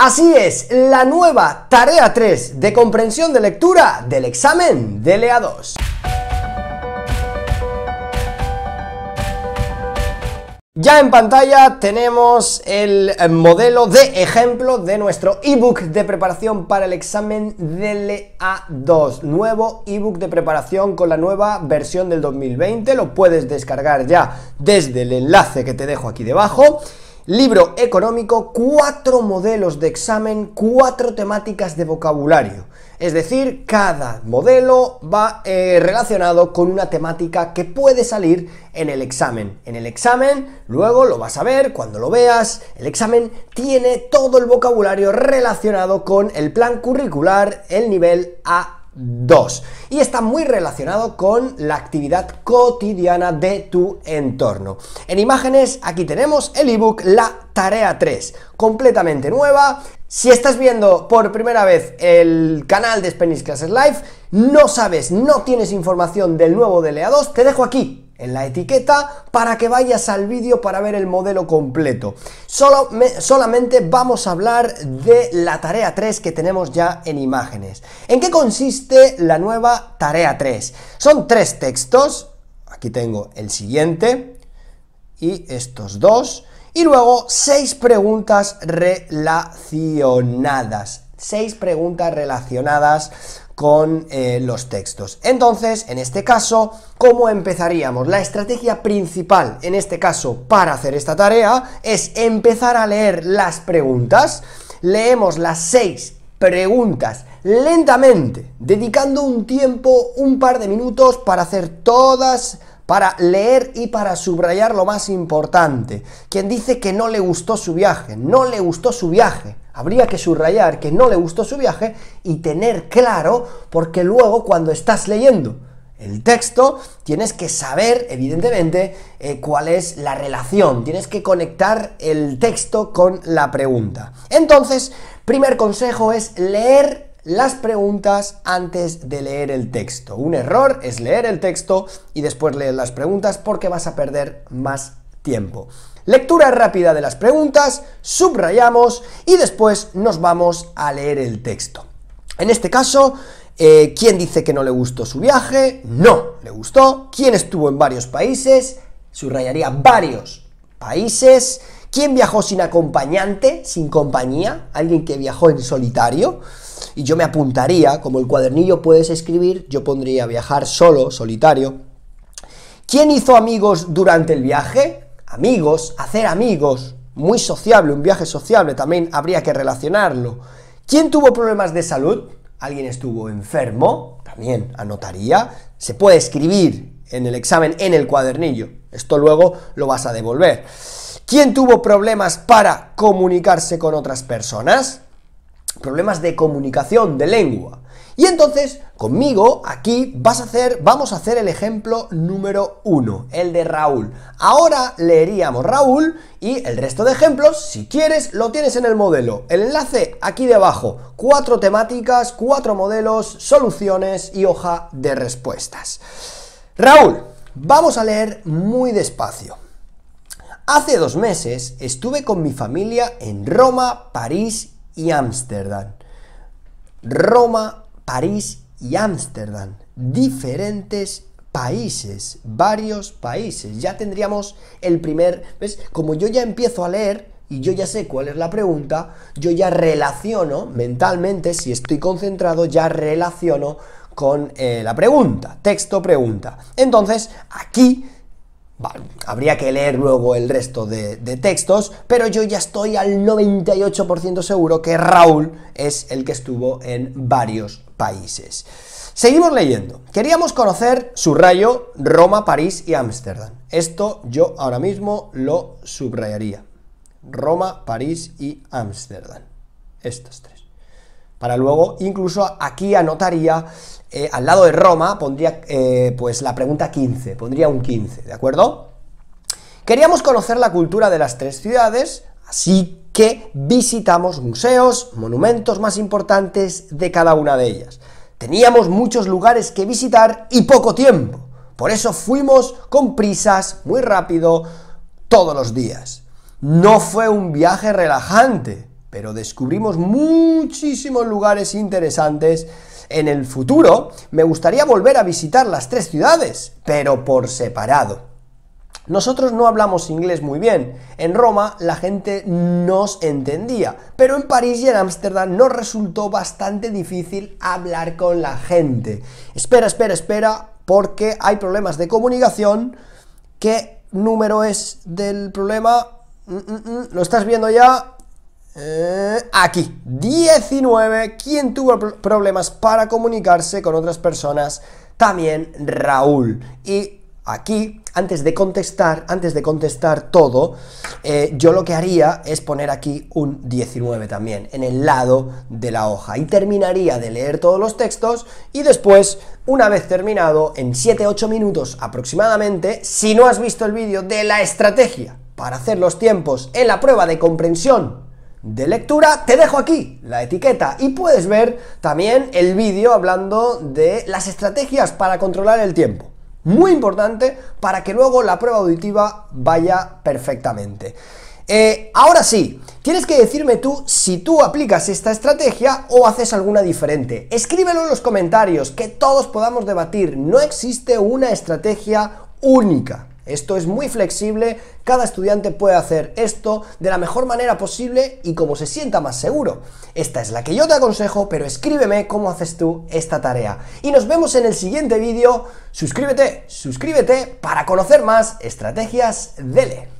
Así es, la nueva tarea 3 de comprensión de lectura del examen de LEA2. Ya en pantalla tenemos el modelo de ejemplo de nuestro ebook de preparación para el examen DLA2, nuevo ebook de preparación con la nueva versión del 2020, lo puedes descargar ya desde el enlace que te dejo aquí debajo Libro económico, cuatro modelos de examen, cuatro temáticas de vocabulario. Es decir, cada modelo va eh, relacionado con una temática que puede salir en el examen. En el examen, luego lo vas a ver cuando lo veas. El examen tiene todo el vocabulario relacionado con el plan curricular, el nivel A 2 y está muy relacionado con la actividad cotidiana de tu entorno. En imágenes aquí tenemos el ebook La Tarea 3, completamente nueva. Si estás viendo por primera vez el canal de Spanish Classes Live, no sabes, no tienes información del nuevo dla 2, te dejo aquí en la etiqueta para que vayas al vídeo para ver el modelo completo. Solo solamente vamos a hablar de la tarea 3 que tenemos ya en imágenes. ¿En qué consiste la nueva tarea 3? Son tres textos, aquí tengo el siguiente y estos dos, y luego seis preguntas relacionadas. Seis preguntas relacionadas con eh, los textos. Entonces, en este caso, ¿cómo empezaríamos? La estrategia principal, en este caso, para hacer esta tarea, es empezar a leer las preguntas. Leemos las seis preguntas lentamente, dedicando un tiempo, un par de minutos para hacer todas para leer y para subrayar lo más importante. Quien dice que no le gustó su viaje, no le gustó su viaje. Habría que subrayar que no le gustó su viaje y tener claro porque luego cuando estás leyendo el texto, tienes que saber, evidentemente, eh, cuál es la relación, tienes que conectar el texto con la pregunta. Entonces, primer consejo es leer las preguntas antes de leer el texto. Un error es leer el texto y después leer las preguntas porque vas a perder más tiempo. Lectura rápida de las preguntas, subrayamos y después nos vamos a leer el texto. En este caso, eh, ¿quién dice que no le gustó su viaje? No, le gustó. ¿Quién estuvo en varios países? Subrayaría varios países. ¿Quién viajó sin acompañante, sin compañía? Alguien que viajó en solitario. Y yo me apuntaría, como el cuadernillo puedes escribir, yo pondría viajar solo, solitario. ¿Quién hizo amigos durante el viaje? amigos, hacer amigos, muy sociable, un viaje sociable, también habría que relacionarlo. ¿Quién tuvo problemas de salud? ¿Alguien estuvo enfermo? También anotaría. Se puede escribir en el examen en el cuadernillo. Esto luego lo vas a devolver. ¿Quién tuvo problemas para comunicarse con otras personas? Problemas de comunicación, de lengua. Y entonces, conmigo, aquí vas a hacer, vamos a hacer el ejemplo número uno, el de Raúl. Ahora leeríamos Raúl y el resto de ejemplos, si quieres, lo tienes en el modelo. El enlace aquí debajo, cuatro temáticas, cuatro modelos, soluciones y hoja de respuestas. Raúl, vamos a leer muy despacio. Hace dos meses estuve con mi familia en Roma, París y Ámsterdam. Roma, París y Ámsterdam. Diferentes países, varios países. Ya tendríamos el primer... ¿Ves? Como yo ya empiezo a leer y yo ya sé cuál es la pregunta, yo ya relaciono mentalmente, si estoy concentrado, ya relaciono con eh, la pregunta, texto pregunta. Entonces, aquí habría que leer luego el resto de, de, textos, pero yo ya estoy al 98% seguro que Raúl es el que estuvo en varios países. Seguimos leyendo. Queríamos conocer subrayo Roma, París y Ámsterdam. Esto yo ahora mismo lo subrayaría. Roma, París y Ámsterdam. Estos tres para luego incluso aquí anotaría eh, al lado de Roma pondría eh, pues la pregunta 15, pondría un 15, ¿de acuerdo? Queríamos conocer la cultura de las tres ciudades, así que visitamos museos, monumentos más importantes de cada una de ellas. Teníamos muchos lugares que visitar y poco tiempo, por eso fuimos con prisas, muy rápido, todos los días. No fue un viaje relajante, pero descubrimos muchísimos lugares interesantes. En el futuro me gustaría volver a visitar las tres ciudades, pero por separado. Nosotros no hablamos inglés muy bien. En Roma la gente nos entendía, pero en París y en Ámsterdam nos resultó bastante difícil hablar con la gente. Espera, espera, espera, porque hay problemas de comunicación. ¿Qué número es del problema? Mm, mm, mm. ¿Lo estás viendo ya? Eh, aquí, 19, quien tuvo problemas para comunicarse con otras personas, también Raúl. Y aquí, antes de contestar, antes de contestar todo, eh, yo lo que haría es poner aquí un 19 también, en el lado de la hoja. Y terminaría de leer todos los textos y después, una vez terminado, en 7-8 minutos aproximadamente, si no has visto el vídeo de la estrategia para hacer los tiempos en la prueba de comprensión de lectura, te dejo aquí la etiqueta y puedes ver también el vídeo hablando de las estrategias para controlar el tiempo. Muy importante para que luego la prueba auditiva vaya perfectamente. Eh, ahora sí, tienes que decirme tú si tú aplicas esta estrategia o haces alguna diferente. Escríbelo en los comentarios, que todos podamos debatir. No existe una estrategia única. Esto es muy flexible, cada estudiante puede hacer esto de la mejor manera posible y como se sienta más seguro. Esta es la que yo te aconsejo, pero escríbeme cómo haces tú esta tarea. Y nos vemos en el siguiente vídeo. Suscríbete, suscríbete para conocer más estrategias DELE.